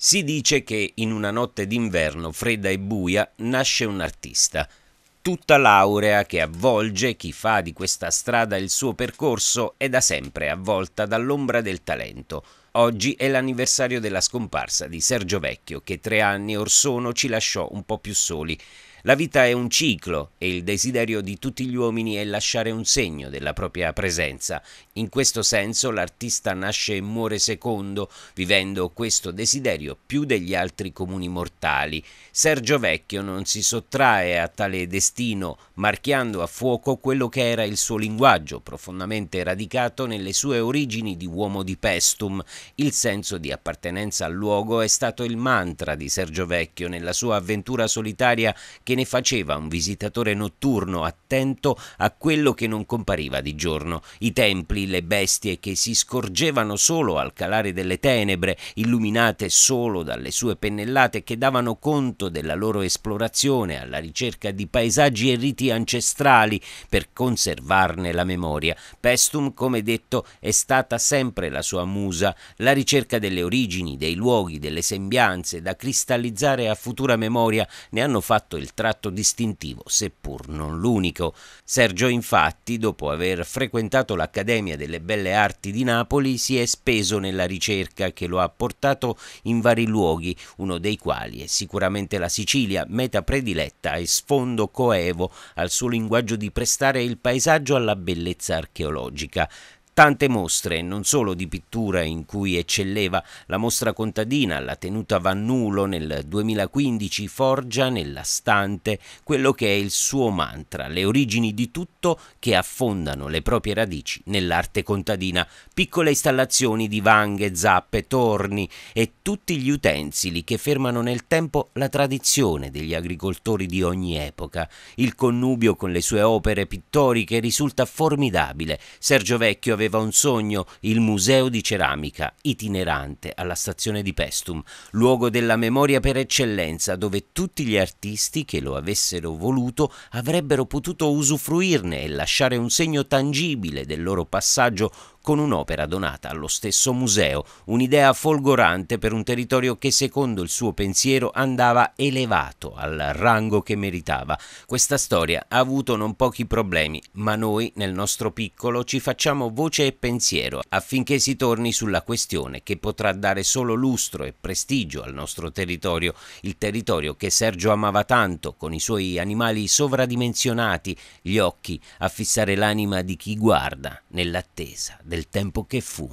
Si dice che in una notte d'inverno fredda e buia nasce un artista. Tutta l'aurea che avvolge chi fa di questa strada il suo percorso è da sempre avvolta dall'ombra del talento. Oggi è l'anniversario della scomparsa di Sergio Vecchio, che tre anni or sono ci lasciò un po' più soli la vita è un ciclo e il desiderio di tutti gli uomini è lasciare un segno della propria presenza. In questo senso l'artista nasce e muore secondo, vivendo questo desiderio più degli altri comuni mortali. Sergio Vecchio non si sottrae a tale destino, marchiando a fuoco quello che era il suo linguaggio, profondamente radicato nelle sue origini di uomo di Pestum. Il senso di appartenenza al luogo è stato il mantra di Sergio Vecchio nella sua avventura solitaria che ne faceva un visitatore notturno attento a quello che non compariva di giorno, i templi, le bestie che si scorgevano solo al calare delle tenebre, illuminate solo dalle sue pennellate che davano conto della loro esplorazione alla ricerca di paesaggi e riti ancestrali per conservarne la memoria. Pestum, come detto, è stata sempre la sua musa, la ricerca delle origini, dei luoghi, delle sembianze da cristallizzare a futura memoria ne hanno fatto il tratto distintivo, seppur non l'unico. Sergio infatti, dopo aver frequentato l'Accademia delle Belle Arti di Napoli, si è speso nella ricerca che lo ha portato in vari luoghi, uno dei quali è sicuramente la Sicilia, meta prediletta e sfondo coevo al suo linguaggio di prestare il paesaggio alla bellezza archeologica tante mostre, non solo di pittura in cui eccelleva la mostra contadina, la tenuta Vannulo nel 2015 forgia nella stante quello che è il suo mantra, le origini di tutto che affondano le proprie radici nell'arte contadina, piccole installazioni di vanghe, zappe, torni e tutti gli utensili che fermano nel tempo la tradizione degli agricoltori di ogni epoca. Il connubio con le sue opere pittoriche risulta formidabile. Sergio Vecchio aveva aveva un sogno, il Museo di Ceramica, itinerante alla stazione di Pestum, luogo della memoria per eccellenza, dove tutti gli artisti che lo avessero voluto avrebbero potuto usufruirne e lasciare un segno tangibile del loro passaggio con un'opera donata allo stesso museo, un'idea folgorante per un territorio che secondo il suo pensiero andava elevato al rango che meritava. Questa storia ha avuto non pochi problemi, ma noi nel nostro piccolo ci facciamo voce e pensiero affinché si torni sulla questione che potrà dare solo lustro e prestigio al nostro territorio, il territorio che Sergio amava tanto con i suoi animali sovradimensionati, gli occhi a fissare l'anima di chi guarda nell'attesa del del tempo che fu.